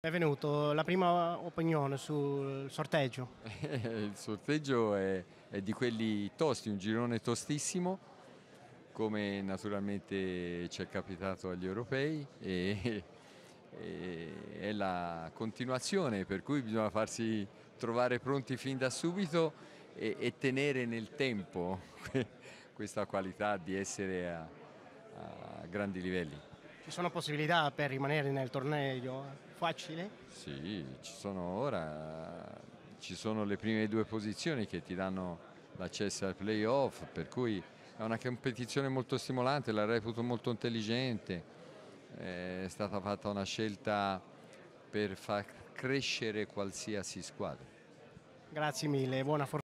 Benvenuto, la prima opinione sul sorteggio. Il sorteggio è, è, di quelli tosti, un girone tostissimo, come naturalmente ci è capitato agli europei e è la continuazione, per cui bisogna farsi trovare pronti fin da subito e, e tenere nel tempo questa qualità di essere a, a grandi livelli. Ci sono possibilità per rimanere nel torneo? Facile? Sì, ci sono ora, ci sono le prime due posizioni che ti danno l'accesso al playoff, per cui è una competizione molto stimolante, la reputo molto intelligente, eh, è stata fatta una scelta per far crescere qualsiasi squadra. Grazie mille, buona fortuna.